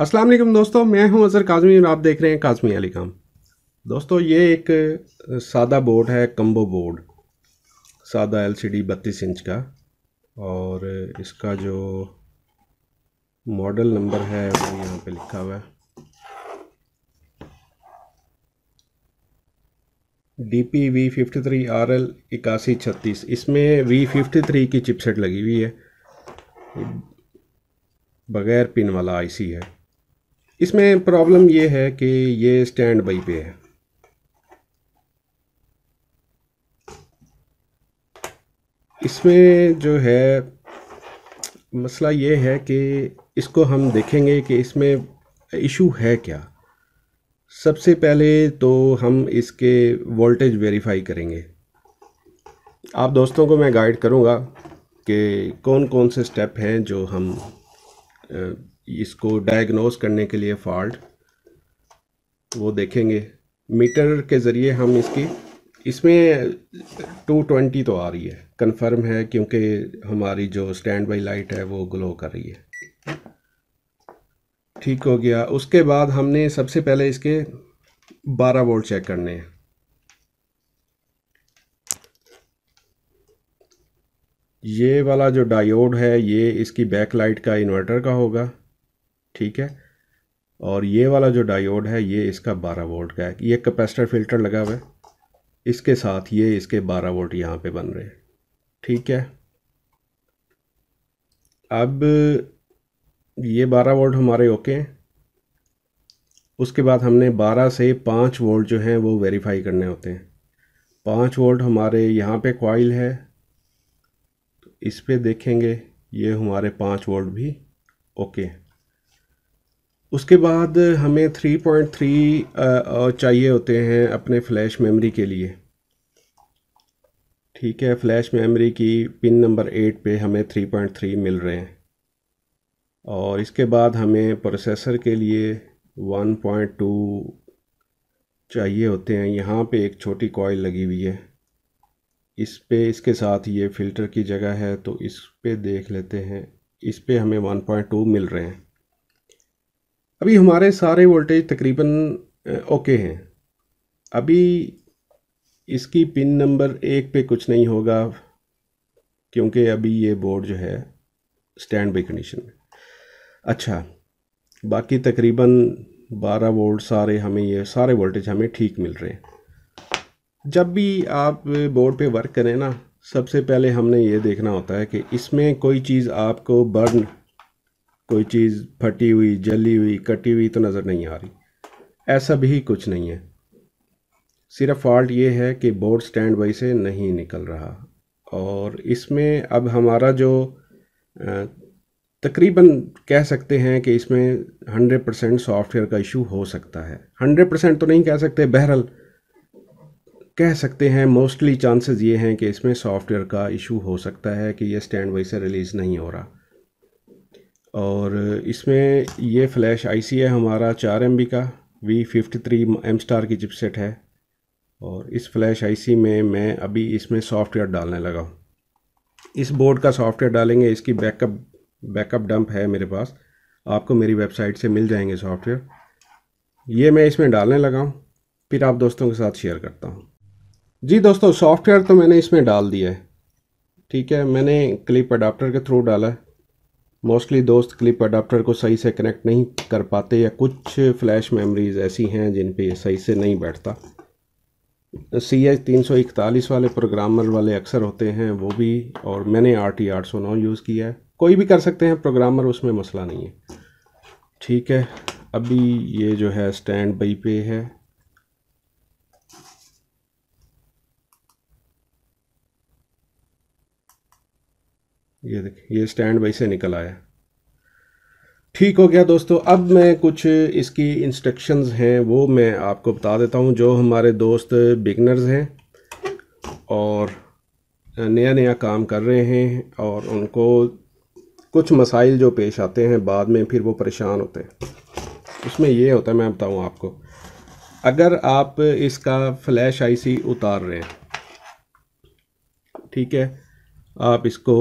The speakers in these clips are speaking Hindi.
अस्सलाम वालेकुम दोस्तों मैं हूं अज़र काजमी और आप देख रहे हैं काजमी अली काम दोस्तों ये एक सादा बोर्ड है कम्बो बोर्ड सादा एलसीडी 32 इंच का और इसका जो मॉडल नंबर है वो यहाँ पे लिखा हुआ है D P V fifty three R L इक्यासी छत्तीस इसमें वी फिफ्टी थ्री की चिपसेट लगी हुई है बगैर पिन वाला आईसी है इसमें प्रॉब्लम ये है कि ये स्टैंड बाई पे है इसमें जो है मसला ये है कि इसको हम देखेंगे कि इसमें इशू है क्या सबसे पहले तो हम इसके वोल्टेज वेरीफाई करेंगे आप दोस्तों को मैं गाइड करूँगा कि कौन कौन से स्टेप हैं जो हम इसको डायग्नोज करने के लिए फॉल्ट वो देखेंगे मीटर के ज़रिए हम इसकी इसमें 220 तो आ रही है कंफर्म है क्योंकि हमारी जो स्टैंड बाई लाइट है वो ग्लो कर रही है ठीक हो गया उसके बाद हमने सबसे पहले इसके 12 वोल्ट चेक करने हैं ये वाला जो डायोड है ये इसकी बैक लाइट का इन्वर्टर का होगा ठीक है और ये वाला जो डायोड है ये इसका बारह वोल्ट का है ये कैपेसिटर फिल्टर लगा हुआ है इसके साथ ये इसके बारह वोल्ट यहाँ पे बन रहे हैं ठीक है अब ये बारह वोल्ट हमारे ओके हैं उसके बाद हमने बारह से पाँच वोल्ट जो हैं वो वेरीफाई करने होते हैं पाँच वोल्ट हमारे यहाँ पे कॉइल है तो इस पर देखेंगे ये हमारे पाँच वोल्ट भी ओके हैं उसके बाद हमें 3.3 चाहिए होते हैं अपने फ्लैश मेमोरी के लिए ठीक है फ्लैश मेमोरी की पिन नंबर एट पे हमें 3.3 मिल रहे हैं और इसके बाद हमें प्रोसेसर के लिए 1.2 चाहिए होते हैं यहाँ पे एक छोटी कॉयल लगी हुई है इस पे इसके साथ ये फ़िल्टर की जगह है तो इस पे देख लेते हैं इस पे हमें 1.2 मिल रहे हैं अभी हमारे सारे वोल्टेज तकरीबन ओके हैं अभी इसकी पिन नंबर एक पे कुछ नहीं होगा क्योंकि अभी ये बोर्ड जो है स्टैंड बाई कंडीशन में अच्छा बाकी तकरीबन 12 वोल्ट सारे हमें ये सारे वोल्टेज हमें ठीक मिल रहे हैं जब भी आप बोर्ड पे वर्क करें ना सबसे पहले हमने ये देखना होता है कि इसमें कोई चीज़ आपको बर्न कोई चीज़ फटी हुई जली हुई कटी हुई तो नज़र नहीं आ रही ऐसा भी कुछ नहीं है सिर्फ फॉल्ट ये है कि बोर्ड स्टैंड वाई से नहीं निकल रहा और इसमें अब हमारा जो तकरीबन कह सकते हैं कि इसमें 100 परसेंट सॉफ्टवेयर का इशू हो सकता है 100 परसेंट तो नहीं कह सकते बहरहाल कह सकते हैं मोस्टली चांसेस ये हैं कि इसमें सॉफ्टवेयर का इशू हो सकता है कि ये स्टैंड वाई से रिलीज़ नहीं हो रहा और इसमें ये फ्लैश आईसी है हमारा चार एम का V fifty three M star की चिपसेट है और इस फ्लैश आईसी में मैं अभी इसमें सॉफ्टवेयर डालने लगा हूँ इस बोर्ड का सॉफ्टवेयर डालेंगे इसकी बैकअप बैकअप डंप है मेरे पास आपको मेरी वेबसाइट से मिल जाएंगे सॉफ्टवेयर ये मैं इसमें डालने लगा हूँ फिर आप दोस्तों के साथ शेयर करता हूँ जी दोस्तों सॉफ्टवेयर तो मैंने इसमें डाल दिया है ठीक है मैंने क्लिप अडाप्टर के थ्रू डाला है मोस्टली दोस्त क्लिप अडाप्टर को सही से कनेक्ट नहीं कर पाते या कुछ फ्लैश मेमोरीज ऐसी हैं जिन पे सही से नहीं बैठता सी एच तीन सौ इकतालीस वाले प्रोग्रामर वाले अक्सर होते हैं वो भी और मैंने आर टी आठ सौ नौ यूज़ किया है कोई भी कर सकते हैं प्रोग्रामर उसमें मसला नहीं है ठीक है अभी ये जो है स्टैंड बाई पे है ये देखिए ये स्टैंड बाई से निकल आया ठीक हो गया दोस्तों अब मैं कुछ इसकी इंस्ट्रक्शंस हैं वो मैं आपको बता देता हूँ जो हमारे दोस्त बिगनर्स हैं और नया नया काम कर रहे हैं और उनको कुछ मसाइल जो पेश आते हैं बाद में फिर वो परेशान होते हैं उसमें ये होता है मैं बताऊँ आपको अगर आप इसका फ्लैश आईसी उतार रहे हैं ठीक है आप इसको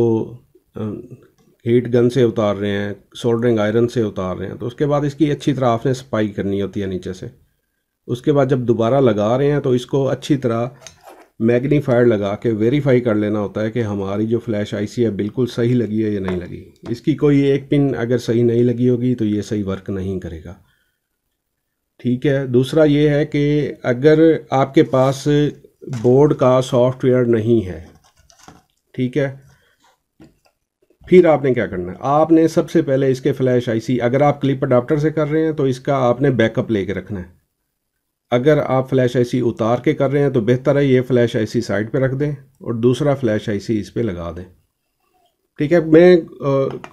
हीट गन से उतार रहे हैं सोल्डरिंग आयरन से उतार रहे हैं तो उसके बाद इसकी अच्छी तरह आपने सफाई करनी होती है नीचे से उसके बाद जब दोबारा लगा रहे हैं तो इसको अच्छी तरह मैग्नीफायर लगा के वेरीफाई कर लेना होता है कि हमारी जो फ्लैश आईसी है बिल्कुल सही लगी है या नहीं लगी इसकी कोई एक पिन अगर सही नहीं लगी होगी तो ये सही वर्क नहीं करेगा ठीक है दूसरा ये है कि अगर आपके पास बोर्ड का सॉफ्टवेयर नहीं है ठीक है फिर आपने क्या करना है आपने सबसे पहले इसके फ्लैश आईसी अगर आप क्लिप अडाप्टर से कर रहे हैं तो इसका आपने बैकअप लेके रखना है अगर आप फ्लैश आईसी उतार के कर रहे हैं तो बेहतर है ये फ्लैश आईसी साइड पे रख दें और दूसरा फ्लैश आईसी इस पर लगा दें ठीक है मैं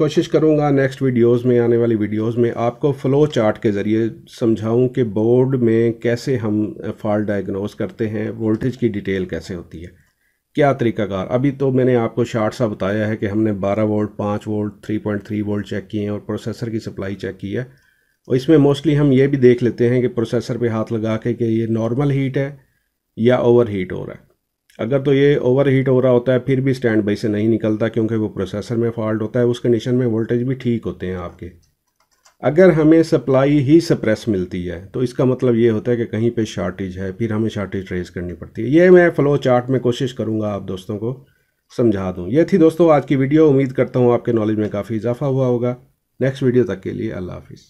कोशिश करूँगा नेक्स्ट वीडियोज़ में आने वाली वीडियोज़ में आपको फ़्लो चार्ट के ज़रिए समझाऊँ कि बोर्ड में कैसे हम फॉल्ट डायग्नोज करते हैं वोल्टेज की डिटेल कैसे होती है क्या तरीकाकार अभी तो मैंने आपको शार्ट सा बताया है कि हमने 12 वोल्ट 5 वोल्ट 3.3 वोल्ट चेक किए हैं और प्रोसेसर की सप्लाई चेक की है और इसमें मोस्टली हम ये भी देख लेते हैं कि प्रोसेसर पे हाथ लगा के कि ये नॉर्मल हीट है या ओवर हीट हो रहा है अगर तो ये ओवर हीट हो रहा होता है फिर भी स्टैंड बाई से नहीं निकलता क्योंकि वो प्रोसेसर में फॉल्ट होता है उस कंडीशन में वोल्टेज भी ठीक होते हैं आपके अगर हमें सप्लाई ही सप्रेस मिलती है तो इसका मतलब ये होता है कि कहीं पे शार्टेज है फिर हमें शार्टेज ट्रेस करनी पड़ती है ये मैं फ्लो चार्ट में कोशिश करूँगा आप दोस्तों को समझा दूँ ये थी दोस्तों आज की वीडियो उम्मीद करता हूँ आपके नॉलेज में काफ़ी इजाफा हुआ होगा नेक्स्ट वीडियो तक के लिए अल्लाह हाफिज़